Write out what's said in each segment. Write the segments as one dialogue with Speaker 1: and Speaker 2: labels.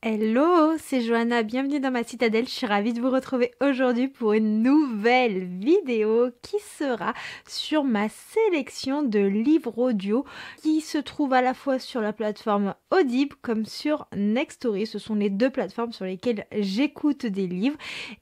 Speaker 1: Hello, c'est Johanna, bienvenue dans ma citadelle. Je suis ravie de vous retrouver aujourd'hui pour une nouvelle vidéo qui sera sur ma sélection de livres audio qui se trouve à la fois sur la plateforme Audible comme sur Nextory. Ce sont les deux plateformes sur lesquelles j'écoute des livres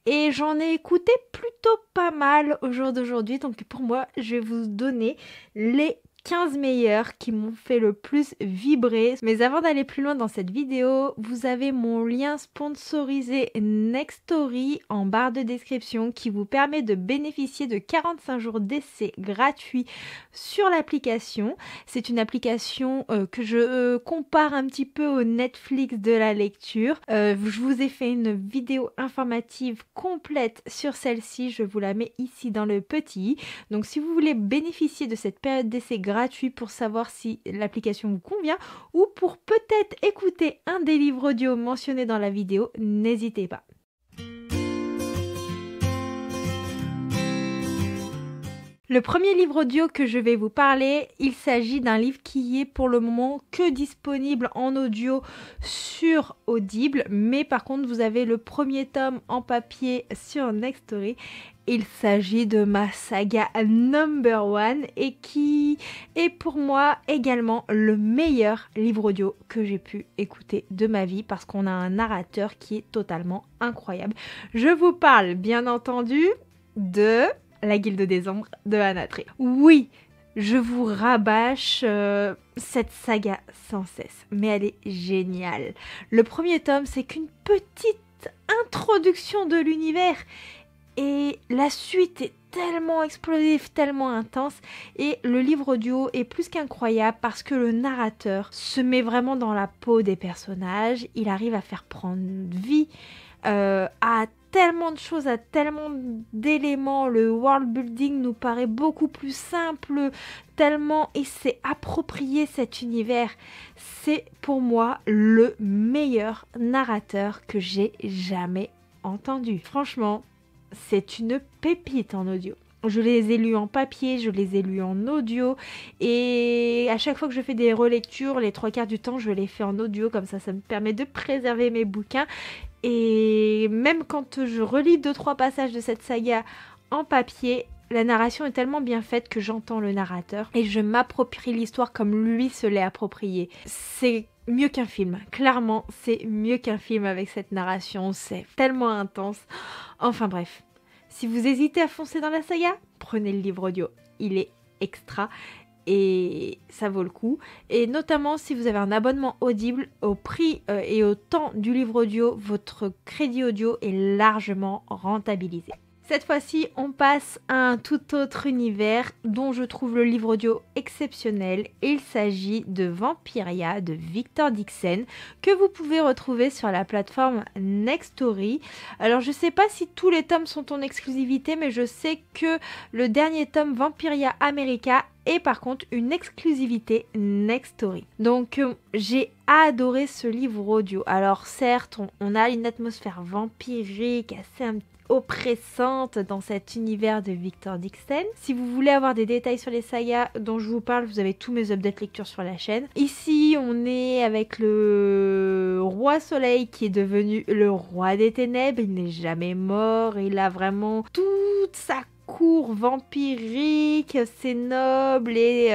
Speaker 1: et j'en ai écouté plutôt pas mal au jour d'aujourd'hui. Donc pour moi, je vais vous donner les 15 meilleurs qui m'ont fait le plus vibrer. Mais avant d'aller plus loin dans cette vidéo, vous avez mon lien sponsorisé Nextory en barre de description qui vous permet de bénéficier de 45 jours d'essai gratuit sur l'application. C'est une application euh, que je euh, compare un petit peu au Netflix de la lecture. Euh, je vous ai fait une vidéo informative complète sur celle-ci. Je vous la mets ici dans le petit. Donc si vous voulez bénéficier de cette période d'essai gratuit, gratuit pour savoir si l'application vous convient ou pour peut-être écouter un des livres audio mentionnés dans la vidéo, n'hésitez pas. Le premier livre audio que je vais vous parler, il s'agit d'un livre qui est pour le moment que disponible en audio sur Audible, mais par contre vous avez le premier tome en papier sur Nextory il s'agit de ma saga number one et qui est pour moi également le meilleur livre audio que j'ai pu écouter de ma vie parce qu'on a un narrateur qui est totalement incroyable. Je vous parle bien entendu de La Guilde des Ombres de Anatré. Oui, je vous rabâche euh, cette saga sans cesse, mais elle est géniale. Le premier tome, c'est qu'une petite introduction de l'univers et la suite est tellement explosive, tellement intense. Et le livre audio est plus qu'incroyable parce que le narrateur se met vraiment dans la peau des personnages. Il arrive à faire prendre vie euh, à tellement de choses, à tellement d'éléments. Le world building nous paraît beaucoup plus simple, tellement et c'est approprié cet univers. C'est pour moi le meilleur narrateur que j'ai jamais entendu. Franchement, c'est une pépite en audio. Je les ai lus en papier, je les ai lus en audio. Et à chaque fois que je fais des relectures, les trois quarts du temps, je les fais en audio. Comme ça, ça me permet de préserver mes bouquins. Et même quand je relis deux, trois passages de cette saga en papier, la narration est tellement bien faite que j'entends le narrateur et je m'approprie l'histoire comme lui se l'est appropriée. C'est mieux qu'un film. Clairement, c'est mieux qu'un film avec cette narration, c'est tellement intense. Enfin bref, si vous hésitez à foncer dans la saga, prenez le livre audio. Il est extra et ça vaut le coup. Et notamment si vous avez un abonnement audible, au prix euh, et au temps du livre audio, votre crédit audio est largement rentabilisé. Cette fois-ci, on passe à un tout autre univers dont je trouve le livre audio exceptionnel. Il s'agit de Vampiria de Victor Dixon que vous pouvez retrouver sur la plateforme Nextory. Alors, je ne sais pas si tous les tomes sont en exclusivité, mais je sais que le dernier tome Vampiria America et par contre une exclusivité Next Story. Donc euh, j'ai adoré ce livre audio. Alors certes, on, a une atmosphère vampirique, assez oppressante dans cet univers de Victor Dixon. Si vous voulez avoir des détails sur les sagas dont je vous parle, vous avez tous mes updates lecture sur la chaîne. Ici, on est avec le roi soleil qui est devenu le roi des ténèbres. Il n'est jamais mort. Il a vraiment toute sa court vampirique, c'est noble et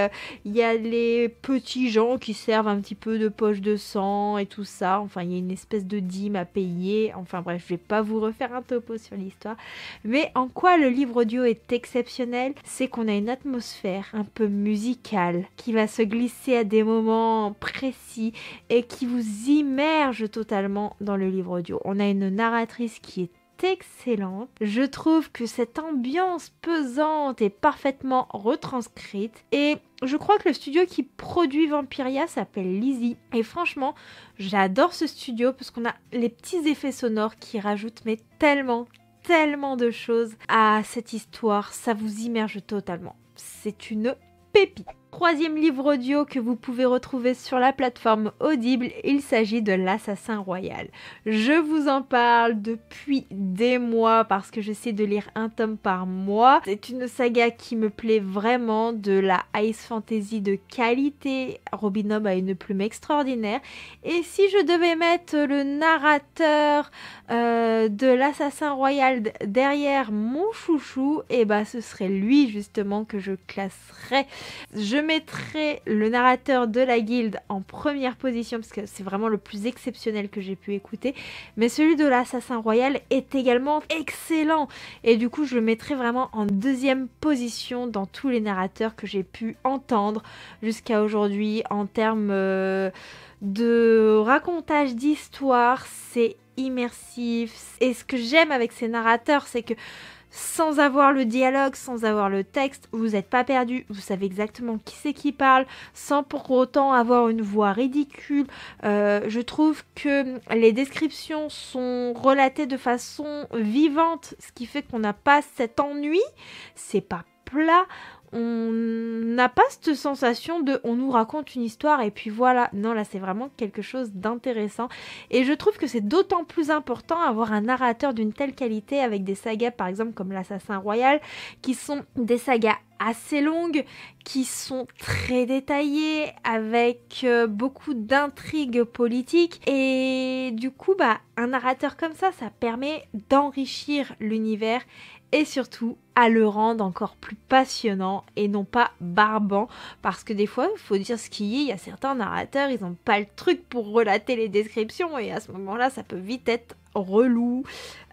Speaker 1: il euh, y a les petits gens qui servent un petit peu de poche de sang et tout ça. Enfin, il y a une espèce de dîme à payer. Enfin bref, je vais pas vous refaire un topo sur l'histoire. Mais en quoi le livre audio est exceptionnel, c'est qu'on a une atmosphère un peu musicale qui va se glisser à des moments précis et qui vous immerge totalement dans le livre audio. On a une narratrice qui est excellente. Je trouve que cette ambiance pesante est parfaitement retranscrite et je crois que le studio qui produit Vampiria s'appelle Lizzie. Et franchement, j'adore ce studio parce qu'on a les petits effets sonores qui rajoutent mais tellement, tellement de choses à cette histoire. Ça vous immerge totalement. C'est une pépite. Troisième livre audio que vous pouvez retrouver sur la plateforme Audible, il s'agit de L'Assassin Royal. Je vous en parle depuis des mois parce que j'essaie de lire un tome par mois. C'est une saga qui me plaît vraiment, de la ice fantasy de qualité. Robin Hobb a une plume extraordinaire. Et si je devais mettre le narrateur euh, de L'Assassin Royal derrière mon chouchou, et eh ben, ce serait lui justement que je classerais. Je mettrai le narrateur de la guilde en première position parce que c'est vraiment le plus exceptionnel que j'ai pu écouter. Mais celui de l'assassin royal est également excellent. Et du coup, je le mettrai vraiment en deuxième position dans tous les narrateurs que j'ai pu entendre jusqu'à aujourd'hui en termes euh, de racontage d'histoire. C'est immersif. Et ce que j'aime avec ces narrateurs, c'est que sans avoir le dialogue, sans avoir le texte, vous n'êtes pas perdu, vous savez exactement qui c'est qui parle, sans pour autant avoir une voix ridicule. Euh, je trouve que les descriptions sont relatées de façon vivante, ce qui fait qu'on n'a pas cet ennui, c'est pas plat, on n'a pas cette sensation de on nous raconte une histoire et puis voilà. Non, là c'est vraiment quelque chose d'intéressant. Et je trouve que c'est d'autant plus important avoir un narrateur d'une telle qualité avec des sagas par exemple comme l'Assassin Royal qui sont des sagas assez longues, qui sont très détaillées, avec euh, beaucoup d'intrigues politiques. Et du coup, bah, un narrateur comme ça, ça permet d'enrichir l'univers et surtout à le rendre encore plus passionnant et non pas barbant parce que des fois il faut dire ce qu'il y a. il y a certains narrateurs ils n'ont pas le truc pour relater les descriptions et à ce moment là ça peut vite être relou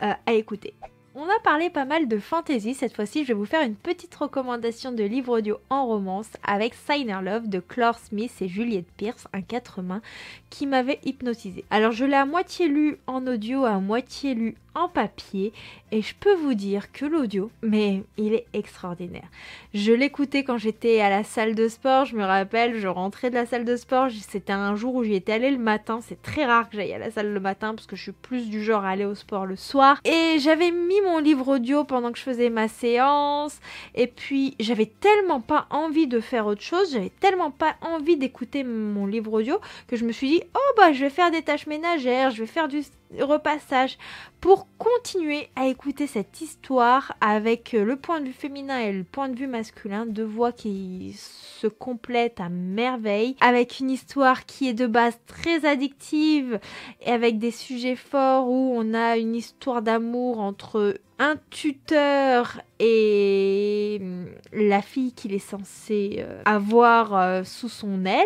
Speaker 1: euh, à écouter. On a parlé pas mal de fantasy, cette fois-ci je vais vous faire une petite recommandation de livre audio en romance avec Signer Love de Clore Smith et Juliette Pierce, un quatre mains, qui m'avait hypnotisé. Alors je l'ai à moitié lu en audio, à moitié lu en papier, et je peux vous dire que l'audio, mais il est extraordinaire. Je l'écoutais quand j'étais à la salle de sport, je me rappelle, je rentrais de la salle de sport, c'était un jour où j'y étais allée le matin, c'est très rare que j'aille à la salle le matin parce que je suis plus du genre à aller au sport le soir, et j'avais mis mon livre audio pendant que je faisais ma séance. Et puis, j'avais tellement pas envie de faire autre chose, j'avais tellement pas envie d'écouter mon livre audio que je me suis dit, oh bah, je vais faire des tâches ménagères, je vais faire du repassage pour continuer à écouter cette histoire avec euh, le point de vue féminin et le point de vue masculin, deux voix qui se complètent à merveille, avec une histoire qui est de base très addictive et avec des sujets forts où on a une histoire d'amour entre un tuteur et hum, la fille qu'il est censé euh, avoir euh, sous son aile.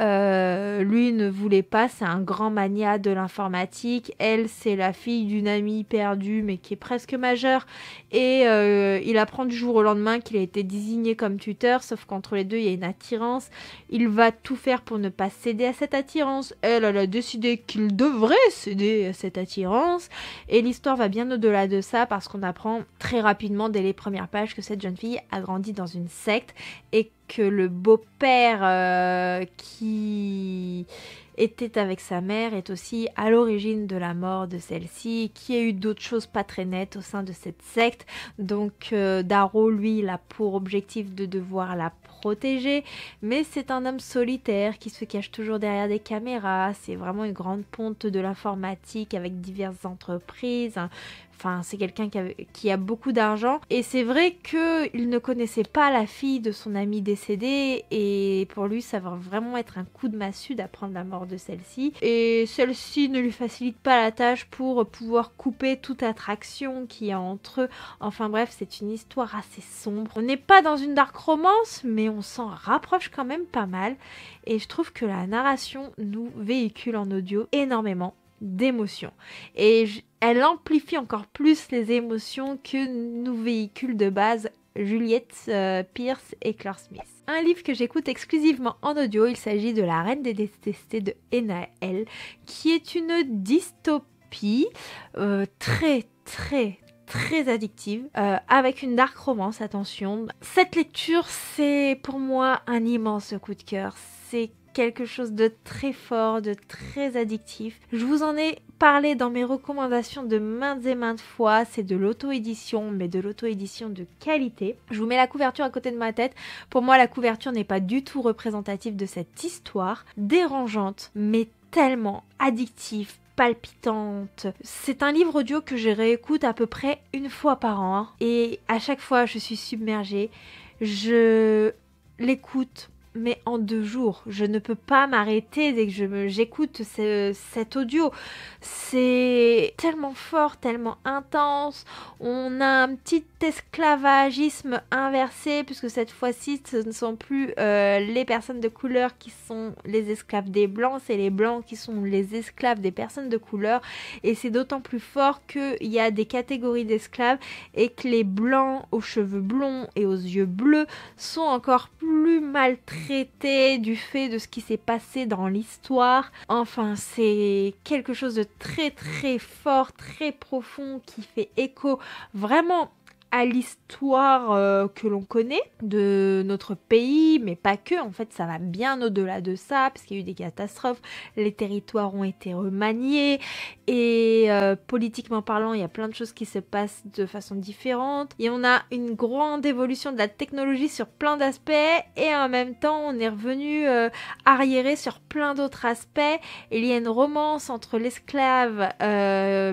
Speaker 1: Euh, lui ne voulait pas, c'est un grand mania de l'informatique. Elle, c'est la fille d'une amie perdue mais qui est presque majeure. Et il apprend du jour au lendemain qu'il a été désigné comme tuteur, sauf qu'entre les deux, il y a une attirance. Il va tout faire pour ne pas céder à cette attirance. Elle, elle a décidé qu'il devrait céder à cette attirance. Et l'histoire va bien au-delà de ça parce qu'on apprend très rapidement dès les premières pages que cette jeune fille a grandi dans une secte et que le beau-père euh, qui était avec sa mère est aussi à l'origine de la mort de celle-ci, qui a eu d'autres choses pas très nettes au sein de cette secte. Donc euh, Darrow, lui, il a pour objectif de devoir la protéger, mais c'est un homme solitaire qui se cache toujours derrière des caméras. C'est vraiment une grande ponte de l'informatique avec diverses entreprises, Enfin, c'est quelqu'un qui, a beaucoup d'argent. Et c'est vrai qu'il ne connaissait pas la fille de son ami décédé. Et pour lui, ça va vraiment être un coup de massue d'apprendre la mort de celle-ci. Et celle-ci ne lui facilite pas la tâche pour pouvoir couper toute attraction qu'il y a entre eux. Enfin bref, c'est une histoire assez sombre. On n'est pas dans une dark romance, mais on s'en rapproche quand même pas mal. Et je trouve que la narration nous véhicule en audio énormément d'émotions. Et elle amplifie encore plus les émotions que nous véhicules de base Juliette euh, Pierce et Claire Smith. Un livre que j'écoute exclusivement en audio, il s'agit de La Reine des Détestés de Enael, qui est une dystopie euh, très très très addictive, euh, avec une dark romance, attention. Cette lecture, c'est pour moi un immense coup de cœur. C'est quelque chose de très fort, de très addictif. Je vous en ai Parler dans mes recommandations de maintes et maintes fois, c'est de l'auto-édition, mais de l'auto-édition de qualité. Je vous mets la couverture à côté de ma tête. Pour moi, la couverture n'est pas du tout représentative de cette histoire. Dérangeante, mais tellement addictive, palpitante. C'est un livre audio que je réécoute à peu près une fois par an. Hein. Et à chaque fois, je suis submergée. Je l'écoute mais en deux jours. Je ne peux pas m'arrêter dès que j'écoute cet audio. C'est tellement fort, tellement intense. On a un petit esclavagisme inversé, puisque cette fois-ci, ce ne sont plus euh, les personnes de couleur qui sont les esclaves des blancs, c'est les blancs qui sont les esclaves des personnes de couleur. Et c'est d'autant plus fort qu'il y a des catégories d'esclaves et que les blancs aux cheveux blonds et aux yeux bleus sont encore plus maltraités du fait de ce qui s'est passé dans l'histoire. Enfin, c'est quelque chose de très très fort, très profond qui fait écho vraiment à l'histoire euh, que l'on connaît de notre pays, mais pas que. En fait, ça va bien au-delà de ça, parce qu'il y a eu des catastrophes, les territoires ont été remaniés, et euh, politiquement parlant, il y a plein de choses qui se passent de façon différente. Et on a une grande évolution de la technologie sur plein d'aspects, et en même temps, on est revenu euh, arriéré sur plein d'autres aspects. Il y a une romance entre l'esclave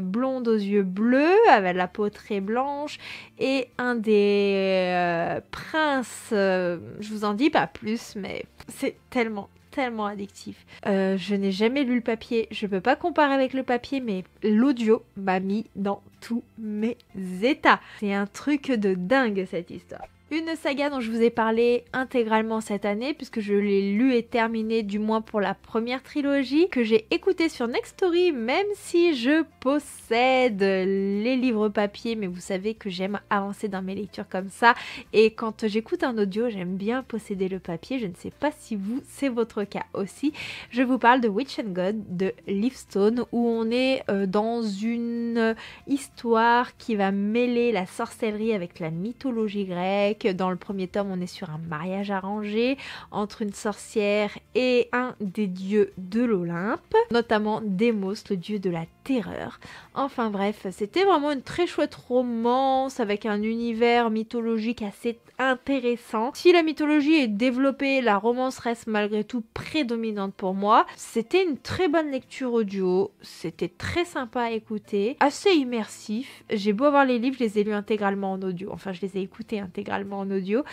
Speaker 1: blonde aux yeux bleus, avec la peau très blanche, et un des euh, princes. Euh, je vous en dis pas plus, mais c'est tellement tellement addictif. Euh, je n'ai jamais lu le papier, je peux pas comparer avec le papier, mais l'audio m'a mis dans tous mes états. C'est un truc de dingue cette histoire. Une saga dont je vous ai parlé intégralement cette année, puisque je l'ai lu et terminée du moins pour la première trilogie, que j'ai écoutée sur Next Story, même si je possède les livres papier, mais vous savez que j'aime avancer dans mes lectures comme ça, et quand j'écoute un audio, j'aime bien posséder le papier, je ne sais pas si vous, c'est votre cas aussi. Je vous parle de Witch and God de Livestone, où on est euh, dans une histoire qui va mêler la sorcellerie avec la mythologie grecque, dans le premier tome, on est sur un mariage arrangé entre une sorcière et un des dieux de l'Olympe, notamment Demos, le dieu de la terreur. Enfin bref, c'était vraiment une très chouette romance avec un univers mythologique assez intéressant. Si la mythologie est développée, la romance reste malgré tout prédominante pour moi. C'était une très bonne lecture audio, c'était très sympa à écouter, assez immersif. J'ai beau avoir les livres, je les ai lus intégralement en audio, enfin je les ai écoutés intégralement en audio.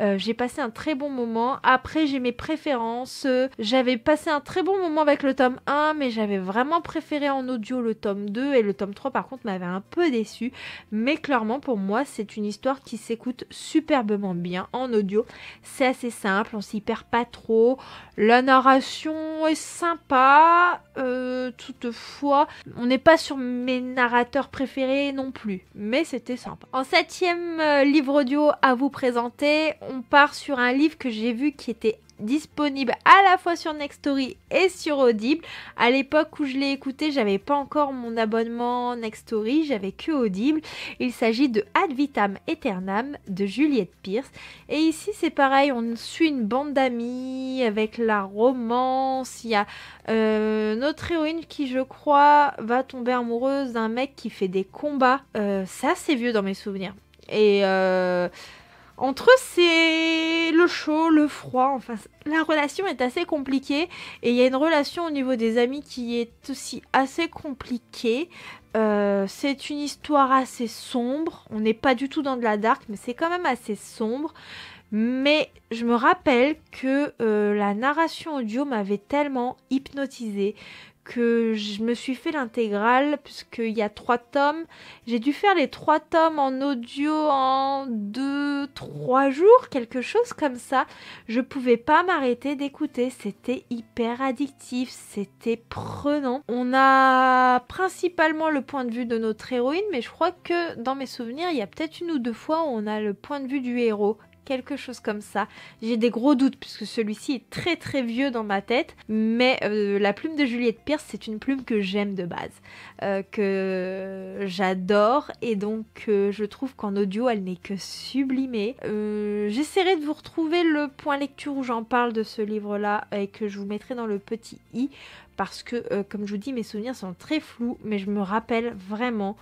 Speaker 1: Euh, j'ai passé un très bon moment. Après, j'ai mes préférences. J'avais passé un très bon moment avec le tome 1, mais j'avais vraiment préféré en audio le tome 2 et le tome 3, par contre, m'avait un peu déçu. Mais clairement, pour moi, c'est une histoire qui s'écoute superbement bien en audio. C'est assez simple, on s'y perd pas trop. La narration est sympa. Euh, toutefois, on n'est pas sur mes narrateurs préférés non plus, mais c'était sympa. En septième euh, livre audio à vous présenter. On part sur un livre que j'ai vu qui était disponible à la fois sur Nextory et sur Audible. À l'époque où je l'ai écouté, j'avais pas encore mon abonnement Nextory, j'avais que Audible. Il s'agit de Ad vitam Eternam de Juliette Pierce. Et ici, c'est pareil, on suit une bande d'amis avec la romance. Il y a euh, notre héroïne qui, je crois, va tomber amoureuse d'un mec qui fait des combats. Euh, ça, c'est vieux dans mes souvenirs. Et euh, entre c'est le chaud, le froid. Enfin, la relation est assez compliquée. Et il y a une relation au niveau des amis qui est aussi assez compliquée. Euh, c'est une histoire assez sombre. On n'est pas du tout dans de la dark, mais c'est quand même assez sombre. Mais je me rappelle que euh, la narration audio m'avait tellement hypnotisée que je me suis fait l'intégrale puisqu'il y a trois tomes. J'ai dû faire les trois tomes en audio en deux, trois jours, quelque chose comme ça. Je pouvais pas m'arrêter d'écouter. C'était hyper addictif, c'était prenant. On a principalement le point de vue de notre héroïne, mais je crois que dans mes souvenirs, il y a peut-être une ou deux fois où on a le point de vue du héros quelque chose comme ça. J'ai des gros doutes puisque celui-ci est très très vieux dans ma tête, mais euh, la plume de Juliette Pierce, c'est une plume que j'aime de base, euh, que j'adore et donc euh, je trouve qu'en audio elle n'est que sublimée. J'essaierai de vous retrouver le point lecture où j'en parle de ce livre-là et que je vous mettrai dans le petit i parce que, comme je vous dis, mes souvenirs sont très flous, mais je me rappelle vraiment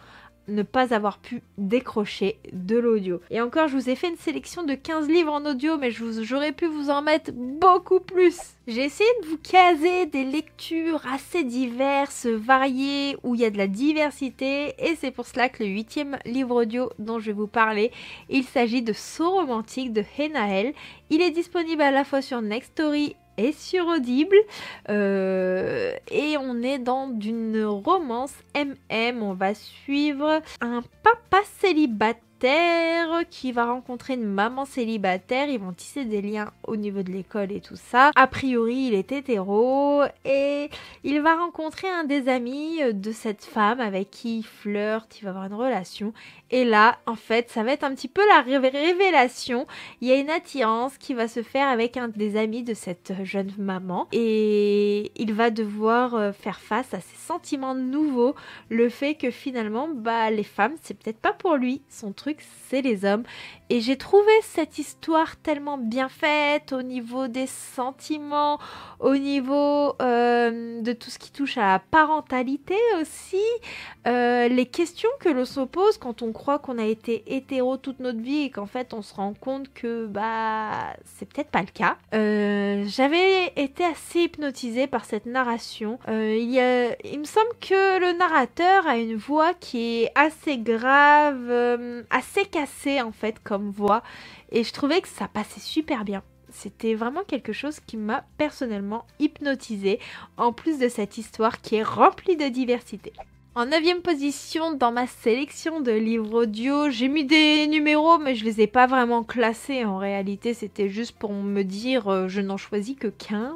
Speaker 1: ne pas avoir pu décrocher de l'audio. Et encore, je vous ai fait une sélection de 15 livres en audio, mais j'aurais pu vous en mettre beaucoup plus. J'ai essayé de vous caser des lectures assez diverses, variées, où il y a de la diversité, et c'est pour cela que le huitième livre audio dont je vais vous parler, il s'agit de Saut romantique de Henael. Il est disponible à la fois sur Next Story et sur Audible. Euh, et on est dans d'une romance MM. On va suivre un papa célibataire célibataire qui va rencontrer une maman célibataire, ils vont tisser des liens au niveau de l'école et tout ça. A priori, il est hétéro et il va rencontrer un des amis euh, de cette femme avec qui il flirte, il va avoir une relation. Et là, en fait, ça va être un petit peu la révélation. Il y a une attirance qui va se faire avec un des amis de cette euh, jeune maman et il va devoir euh, faire face à ses sentiments nouveaux, le fait que finalement, bah, les femmes, c'est peut-être pas pour lui son truc c'est les hommes. Et j'ai trouvé cette histoire tellement bien faite au niveau des sentiments, au niveau euh, de tout ce qui touche à la parentalité aussi, euh, les questions que l'on se pose quand on croit qu'on a été hétéro toute notre vie et qu'en fait on se rend compte que bah c'est peut-être pas le cas. Euh, j'avais été assez hypnotisée par cette narration. il, il me semble que le narrateur a une voix qui est assez grave, assez cassée en fait comme voix et je trouvais que ça passait super bien. C'était vraiment quelque chose qui m'a personnellement hypnotisée en plus de cette histoire qui est remplie de diversité. En neuvième position dans ma sélection de livres audio, j'ai mis des numéros mais je les ai pas vraiment classés en réalité, c'était juste pour me dire euh, je n'en choisis que 15.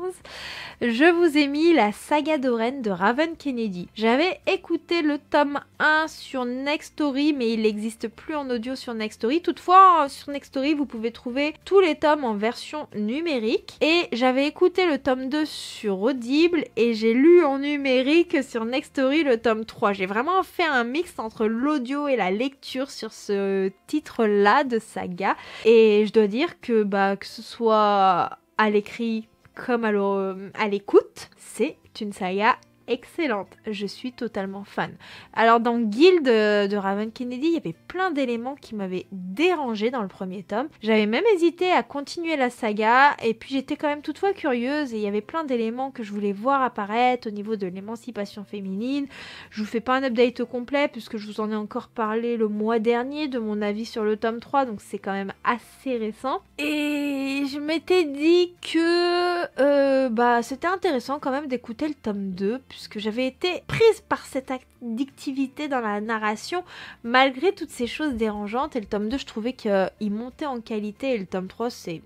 Speaker 1: Je vous ai mis la saga d'Oren de Raven Kennedy. J'avais écouté le tome 1 sur Nextory mais il n'existe plus en audio sur Nextory. Toutefois euh, sur Nextory vous pouvez trouver tous les tomes en version numérique et j'avais écouté le tome 2 sur Audible et j'ai lu en numérique sur Nextory le tome 3 j'ai vraiment fait un mix entre l'audio et la lecture sur ce titre-là de saga. Et je dois dire que, bah, que ce soit à l'écrit comme à l'écoute, c'est une saga excellente. Je suis totalement fan. Alors dans Guild de Raven Kennedy, il y avait plein d'éléments qui m'avaient dérangé dans le premier tome. J'avais même hésité à continuer la saga et puis j'étais quand même toutefois curieuse et il y avait plein d'éléments que je voulais voir apparaître au niveau de l'émancipation féminine. Je vous fais pas un update au complet puisque je vous en ai encore parlé le mois dernier de mon avis sur le tome 3 donc c'est quand même assez récent. Et je m'étais dit que euh, bah c'était intéressant quand même d'écouter le tome 2 que j'avais été prise par cette addictivité dans la narration, malgré toutes ces choses dérangeantes. Et le tome 2, je trouvais qu'il montait en qualité, et le tome 3, c'est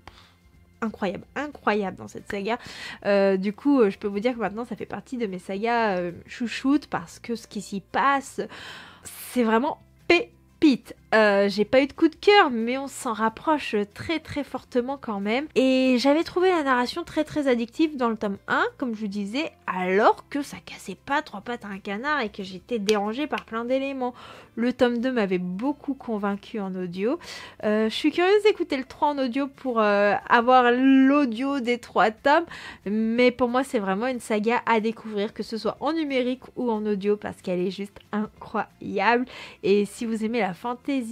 Speaker 1: incroyable, incroyable dans cette saga. Euh, du coup, je peux vous dire que maintenant, ça fait partie de mes sagas euh, chouchoutes parce que ce qui s'y passe, c'est vraiment pépite. Euh, j'ai pas eu de coup de cœur, mais on s'en rapproche très très fortement quand même. Et j'avais trouvé la narration très très addictive dans le tome 1, comme je vous disais, alors que ça cassait pas trois pattes à un canard et que j'étais dérangée par plein d'éléments. Le tome 2 m'avait beaucoup convaincue en audio. Euh, je suis curieuse d'écouter le 3 en audio pour euh, avoir l'audio des trois tomes, mais pour moi c'est vraiment une saga à découvrir, que ce soit en numérique ou en audio, parce qu'elle est juste incroyable. Et si vous aimez la fantaisie,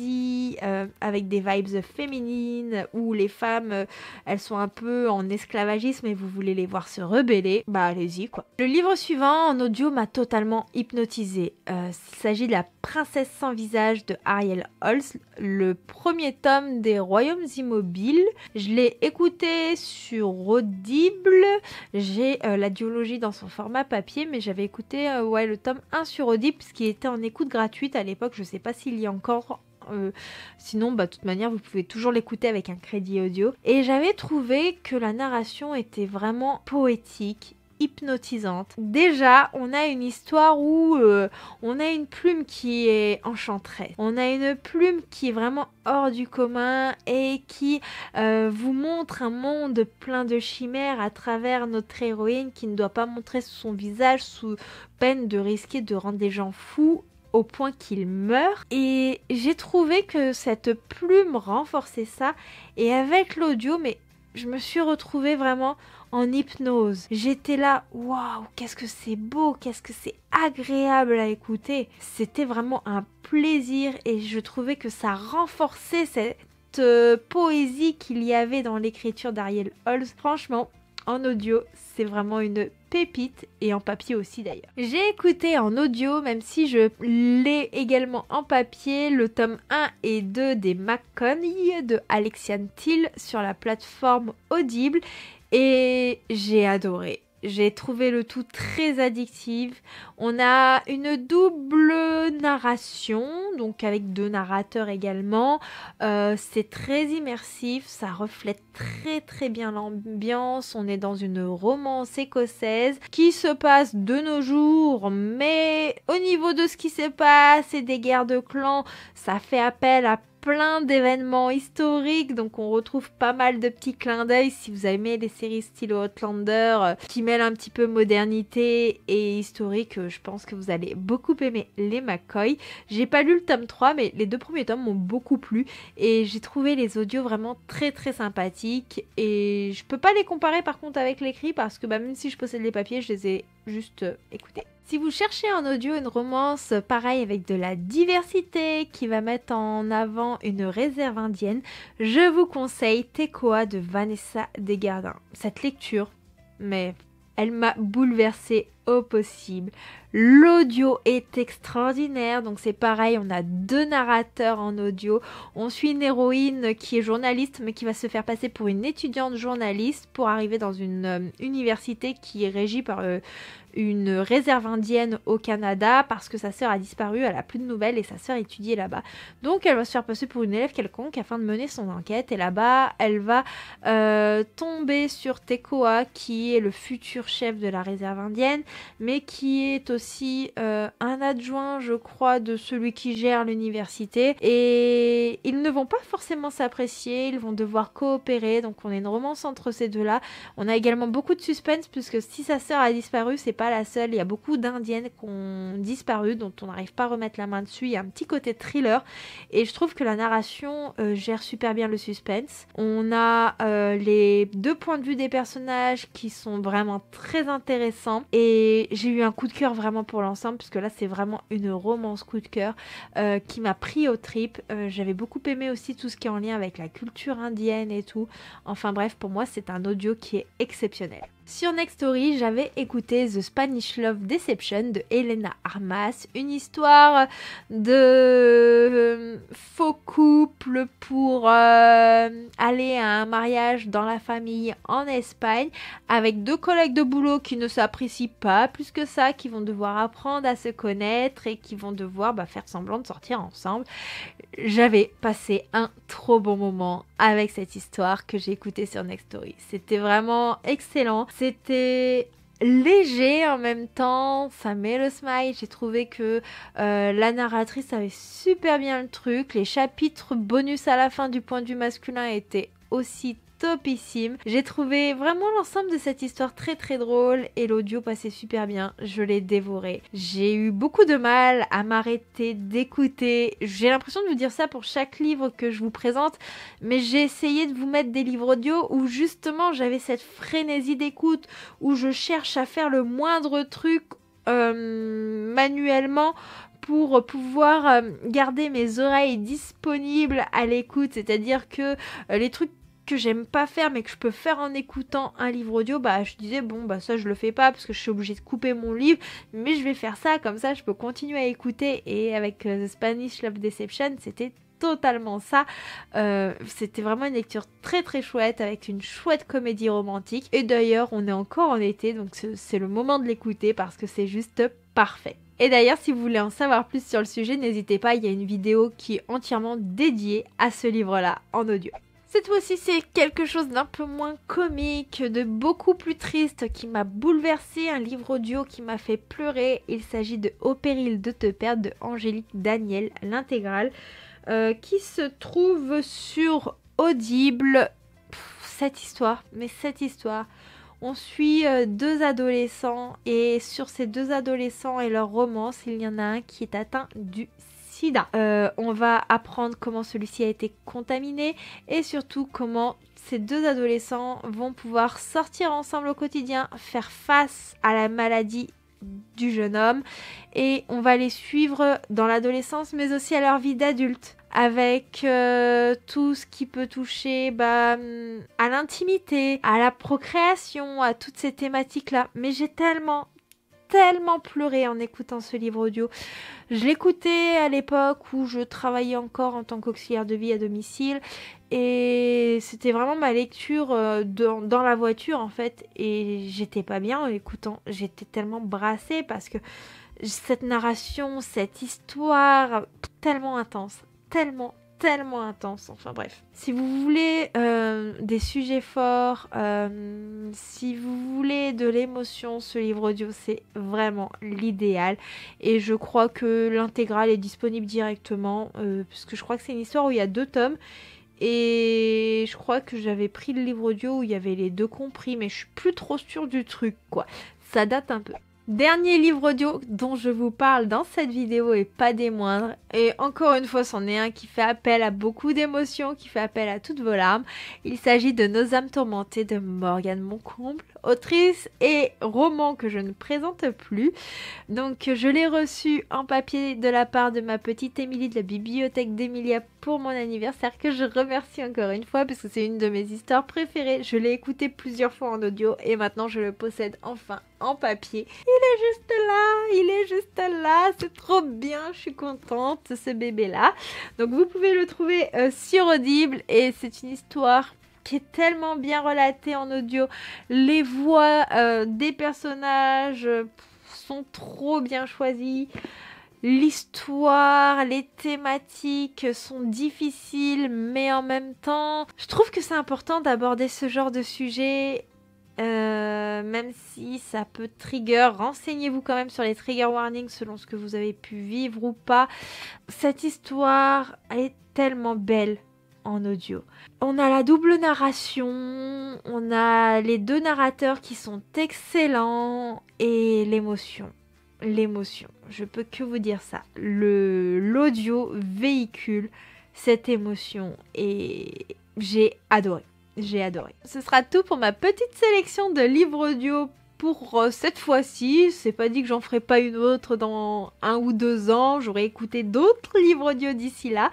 Speaker 1: euh, avec des vibes féminines, où les femmes, euh, elles sont un peu en esclavagisme et vous voulez les voir se rebeller, bah allez-y quoi. Le livre suivant en audio m'a totalement hypnotisé. Euh, il s'agit de La princesse sans visage de Ariel Holz, le premier tome des Royaumes immobiles. Je l'ai écouté sur Audible, j'ai la duologie dans son format papier, mais j'avais écouté ouais, le tome 1 sur Audible, ce qui était en écoute gratuite à l'époque, je sais pas s'il y a encore euh, sinon, bah, de toute manière, vous pouvez toujours l'écouter avec un crédit audio. Et j'avais trouvé que la narration était vraiment poétique hypnotisante. Déjà, on a une histoire où euh, on a une plume qui est enchanteresse. On a une plume qui est vraiment hors du commun et qui euh, vous montre un monde plein de chimères à travers notre héroïne qui ne doit pas montrer son visage sous peine de risquer de rendre des gens fous au point qu'il meurt. Et j'ai trouvé que cette plume renforçait ça. Et avec l'audio, mais je me suis retrouvée vraiment en hypnose. J'étais là, waouh, qu'est-ce que c'est beau, qu'est-ce que c'est agréable à écouter. C'était vraiment un plaisir et je trouvais que ça renforçait cette euh, poésie qu'il y avait dans l'écriture d'Ariel Holz. Franchement, en audio. C'est vraiment une pépite et en papier aussi d'ailleurs. J'ai écouté en audio, même si je l'ai également en papier, le tome 1 et 2 des McConaughey de Alexian Till sur la plateforme Audible et j'ai adoré. J'ai trouvé le tout très addictif. On a une double narration, donc avec deux narrateurs également. Euh, c'est très immersif, ça reflète très très bien l'ambiance. On est dans une romance écossaise qui se passe de nos jours, mais au niveau de ce qui se passe et des guerres de clans, ça fait appel à plein d'événements historiques, donc on retrouve pas mal de petits clins d'œil si vous aimez les séries style Outlander euh, qui mêlent un petit peu modernité et historique. Euh, je pense que vous allez beaucoup aimer les McCoy. J'ai pas lu le tome 3, mais les deux premiers tomes m'ont beaucoup plu et j'ai trouvé les audios vraiment très très sympathiques. Et je peux pas les comparer par contre avec l'écrit parce que bah, même si je possède les papiers, je les ai juste euh, écoutés. Si vous cherchez en audio une romance euh, pareille avec de la diversité qui va mettre en avant une réserve indienne, je vous conseille Tekoa de Vanessa Desgardins. Cette lecture, mais elle m'a bouleversée au possible. L'audio est extraordinaire, donc c'est pareil, on a deux narrateurs en audio. On suit une héroïne qui est journaliste mais qui va se faire passer pour une étudiante journaliste pour arriver dans une euh, université qui est régie par euh, une réserve indienne au Canada parce que sa sœur a disparu, elle a plus de nouvelles et sa sœur étudie là-bas. Donc elle va se faire passer pour une élève quelconque afin de mener son enquête et là-bas elle va euh, tomber sur Tekoa qui est le futur chef de la réserve indienne mais qui est aussi euh, un adjoint, je crois, de celui qui gère l'université. Et ils ne vont pas forcément s'apprécier, ils vont devoir coopérer. Donc on a une romance entre ces deux-là. On a également beaucoup de suspense, puisque si sa sœur a disparu, c'est pas la seule. Il y a beaucoup d'indiennes qui ont disparu, dont on n'arrive pas à remettre la main dessus. Il y a un petit côté thriller. Et je trouve que la narration euh, gère super bien le suspense. On a euh, les deux points de vue des personnages qui sont vraiment très intéressants. Et et j'ai eu un coup de cœur vraiment pour l'ensemble, puisque là c'est vraiment une romance coup de cœur euh, qui m'a pris au trip euh, J'avais beaucoup aimé aussi tout ce qui est en lien avec la culture indienne et tout. Enfin bref, pour moi c'est un audio qui est exceptionnel. Sur Next Story, j'avais écouté The Spanish Love Deception de Elena Armas, une histoire de euh, faux couple pour euh, aller à un mariage dans la famille en Espagne avec deux collègues de boulot qui ne s'apprécient pas plus que ça, qui vont devoir apprendre à se connaître et qui vont devoir bah, faire semblant de sortir ensemble. J'avais passé un trop bon moment avec cette histoire que j'ai écoutée sur Next Story. C'était vraiment excellent. C'était léger en même temps, ça met le smile. J'ai trouvé que euh, la narratrice avait super bien le truc. Les chapitres bonus à la fin du point de vue masculin étaient aussi j'ai trouvé vraiment l'ensemble de cette histoire très très drôle et l'audio passait super bien. Je l'ai dévoré. J'ai eu beaucoup de mal à m'arrêter d'écouter. J'ai l'impression de vous dire ça pour chaque livre que je vous présente, mais j'ai essayé de vous mettre des livres audio où justement j'avais cette frénésie d'écoute, où je cherche à faire le moindre truc euh, manuellement pour pouvoir euh, garder mes oreilles disponibles à l'écoute, c'est-à-dire que euh, les trucs que j'aime pas faire mais que je peux faire en écoutant un livre audio, bah je disais bon bah ça je le fais pas parce que je suis obligée de couper mon livre, mais je vais faire ça, comme ça je peux continuer à écouter et avec euh, The Spanish Love Deception c'était totalement ça. Euh, c'était vraiment une lecture très très chouette avec une chouette comédie romantique. Et d'ailleurs, on est encore en été, donc c'est le moment de l'écouter parce que c'est juste parfait. Et d'ailleurs, si vous voulez en savoir plus sur le sujet, n'hésitez pas, il y a une vidéo qui est entièrement dédiée à ce livre-là en audio. Cette fois-ci, c'est quelque chose d'un peu moins comique, de beaucoup plus triste, qui m'a bouleversé, un livre audio qui m'a fait pleurer. Il s'agit de Au péril de te perdre de Angélique Daniel, l'intégrale, euh, qui se trouve sur Audible. cette histoire, mais cette histoire. On suit euh, deux adolescents et sur ces deux adolescents et leur romance, il y en a un qui est atteint du euh, on va apprendre comment celui-ci a été contaminé et surtout comment ces deux adolescents vont pouvoir sortir ensemble au quotidien, faire face à la maladie du jeune homme et on va les suivre dans l'adolescence mais aussi à leur vie d'adulte avec euh, tout ce qui peut toucher bah, hum, à l'intimité, à la procréation, à toutes ces thématiques-là. Mais j'ai tellement tellement pleuré en écoutant ce livre audio. Je l'écoutais à l'époque où je travaillais encore en tant qu'auxiliaire de vie à domicile et c'était vraiment ma lecture euh, dans, la voiture en fait et j'étais pas bien en écoutant. J'étais tellement brassée parce que cette narration, cette histoire tellement intense, tellement tellement intense. Enfin bref. Si vous voulez euh, des sujets forts, euh, si vous voulez de l'émotion, ce livre audio, c'est vraiment l'idéal. Et je crois que l'intégrale est disponible directement, euh, parce puisque je crois que c'est une histoire où il y a deux tomes. Et je crois que j'avais pris le livre audio où il y avait les deux compris, mais je suis plus trop sûre du truc, quoi. Ça date un peu. Dernier livre audio dont je vous parle dans cette vidéo et pas des moindres. Et encore une fois, c'en est un qui fait appel à beaucoup d'émotions, qui fait appel à toutes vos larmes. Il s'agit de Nos âmes tourmentées de Morgane Moncomble autrice et roman que je ne présente plus. Donc je l'ai reçu en papier de la part de ma petite Émilie de la bibliothèque d'Emilia pour mon anniversaire que je remercie encore une fois parce que c'est une de mes histoires préférées. Je l'ai écouté plusieurs fois en audio et maintenant je le possède enfin en papier. Il est juste là, il est juste là, c'est trop bien, je suis contente ce bébé là. Donc vous pouvez le trouver euh, sur Audible et c'est une histoire qui est tellement bien relatée en audio. Les voix euh, des personnages euh, sont trop bien choisies. L'histoire, les thématiques sont difficiles, mais en même temps, je trouve que c'est important d'aborder ce genre de sujet euh, même si ça peut trigger, renseignez-vous quand même sur les trigger warnings selon ce que vous avez pu vivre ou pas. Cette histoire est tellement belle en audio. On a la double narration, on a les deux narrateurs qui sont excellents et l'émotion. L'émotion, je peux que vous dire ça. Le l'audio véhicule cette émotion et j'ai adoré. J'ai adoré. Ce sera tout pour ma petite sélection de livres audio pour euh, cette fois-ci. C'est pas dit que j'en ferai pas une autre dans un ou deux ans. J'aurai écouté d'autres livres audio d'ici là.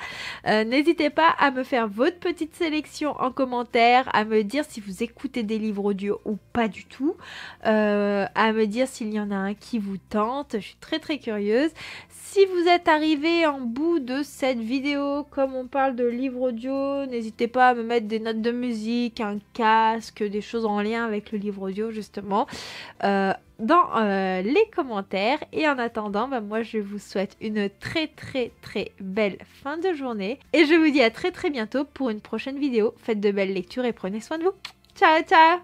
Speaker 1: Euh, n'hésitez pas à me faire votre petite sélection en commentaire, à me dire si vous écoutez des livres audio ou pas du tout, euh, à me dire s'il y en a un qui vous tente. Je suis très très curieuse. Si vous êtes arrivé en bout de cette vidéo, comme on parle de livres audio, n'hésitez pas à me mettre des notes de musique, un casque, des choses en lien avec le livre audio justement. Euh, dans euh, les commentaires. Et en attendant, bah, moi je vous souhaite une très très très belle fin de journée. Et je vous dis à très très bientôt pour une prochaine vidéo. Faites de belles lectures et prenez soin de vous. Ciao ciao